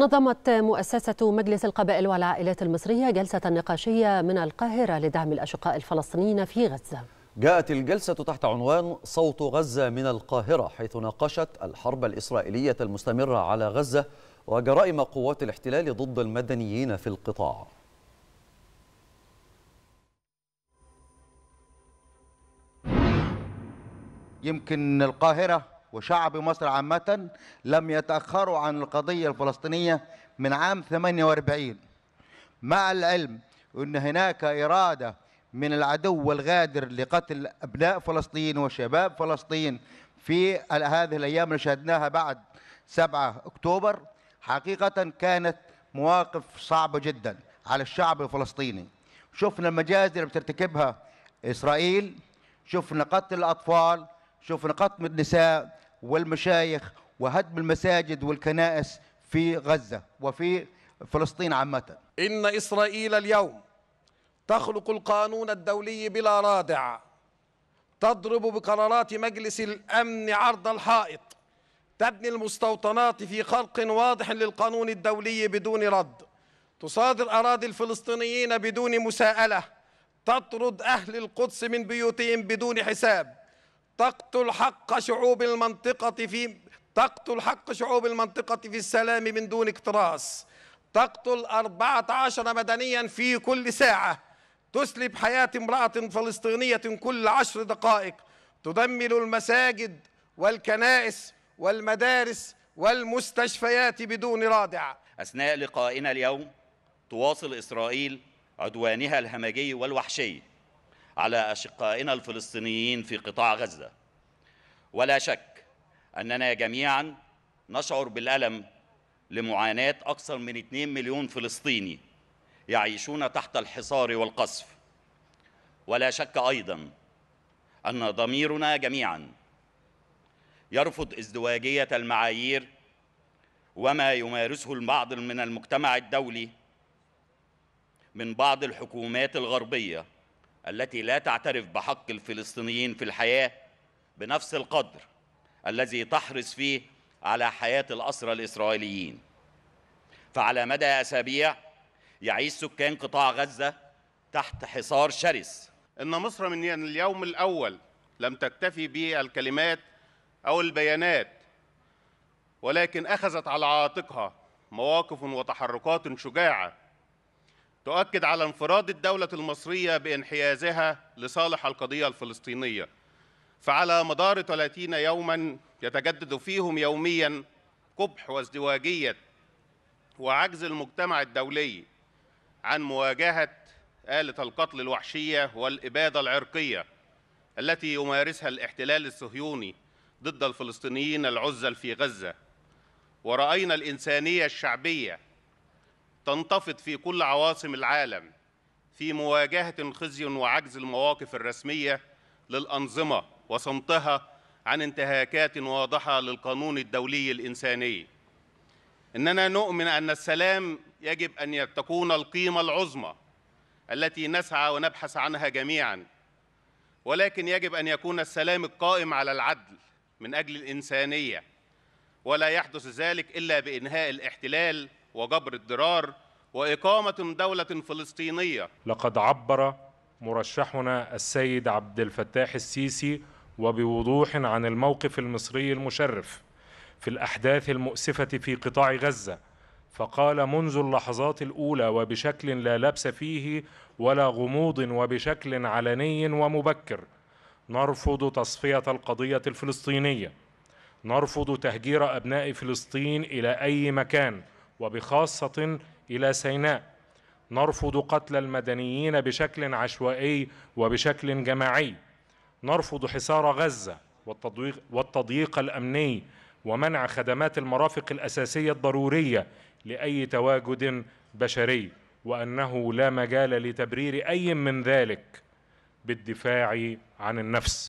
نظمت مؤسسة مجلس القبائل والعائلات المصرية جلسة نقاشية من القاهرة لدعم الأشقاء الفلسطينيين في غزة جاءت الجلسة تحت عنوان صوت غزة من القاهرة حيث ناقشت الحرب الإسرائيلية المستمرة على غزة وجرائم قوات الاحتلال ضد المدنيين في القطاع يمكن القاهرة وشعب مصر عامة لم يتأخروا عن القضية الفلسطينية من عام 48 مع العلم أن هناك إرادة من العدو الغادر لقتل أبناء فلسطين وشباب فلسطين في هذه الأيام اللي شهدناها بعد 7 أكتوبر حقيقة كانت مواقف صعبة جدا على الشعب الفلسطيني شفنا المجازر اللي بترتكبها إسرائيل شفنا قتل الأطفال شوف من النساء والمشايخ وهدم المساجد والكنائس في غزة وفي فلسطين عامة إن إسرائيل اليوم تخلق القانون الدولي بلا رادع تضرب بقرارات مجلس الأمن عرض الحائط تبني المستوطنات في خرق واضح للقانون الدولي بدون رد تصادر أراضي الفلسطينيين بدون مساءلة تطرد أهل القدس من بيوتهم بدون حساب تقتل حق شعوب المنطقة في تقتل حق شعوب المنطقة في السلام من دون اكتراث تقتل 14 مدنيا في كل ساعة تسلب حياة امرأة فلسطينية كل عشر دقائق تدمر المساجد والكنائس والمدارس والمستشفيات بدون رادع أثناء لقائنا اليوم تواصل إسرائيل عدوانها الهمجي والوحشي على أشقائنا الفلسطينيين في قطاع غزة ولا شك أننا جميعا نشعر بالألم لمعاناة أكثر من 2 مليون فلسطيني يعيشون تحت الحصار والقصف ولا شك أيضا أن ضميرنا جميعا يرفض ازدواجية المعايير وما يمارسه البعض من المجتمع الدولي من بعض الحكومات الغربيه التي لا تعترف بحق الفلسطينيين في الحياه بنفس القدر الذي تحرص فيه على حياه الاسرى الاسرائيليين فعلى مدى اسابيع يعيش سكان قطاع غزه تحت حصار شرس ان مصر من اليوم الاول لم تكتفي بالكلمات او البيانات ولكن اخذت على عاتقها مواقف وتحركات شجاعه تؤكد على انفراد الدولة المصرية بانحيازها لصالح القضية الفلسطينية فعلى مدار 30 يوما يتجدد فيهم يوميا قبح وازدواجية وعجز المجتمع الدولي عن مواجهة آلة القتل الوحشية والإبادة العرقية التي يمارسها الاحتلال الصهيوني ضد الفلسطينيين العزل في غزة ورأينا الإنسانية الشعبية تنتفض في كل عواصم العالم في مواجهة خزي وعجز المواقف الرسمية للأنظمة وصمتها عن انتهاكات واضحة للقانون الدولي الإنساني إننا نؤمن أن السلام يجب أن تكون القيمة العظمى التي نسعى ونبحث عنها جميعاً ولكن يجب أن يكون السلام القائم على العدل من أجل الإنسانية ولا يحدث ذلك إلا بإنهاء الاحتلال وجبر الضرار وإقامة دولة فلسطينية لقد عبر مرشحنا السيد عبد الفتاح السيسي وبوضوح عن الموقف المصري المشرف في الأحداث المؤسفة في قطاع غزة فقال منذ اللحظات الأولى وبشكل لا لبس فيه ولا غموض وبشكل علني ومبكر نرفض تصفية القضية الفلسطينية نرفض تهجير أبناء فلسطين إلى أي مكان وبخاصة إلى سيناء نرفض قتل المدنيين بشكل عشوائي وبشكل جماعي نرفض حصار غزة والتضييق, والتضييق الأمني ومنع خدمات المرافق الأساسية الضرورية لأي تواجد بشري وأنه لا مجال لتبرير أي من ذلك بالدفاع عن النفس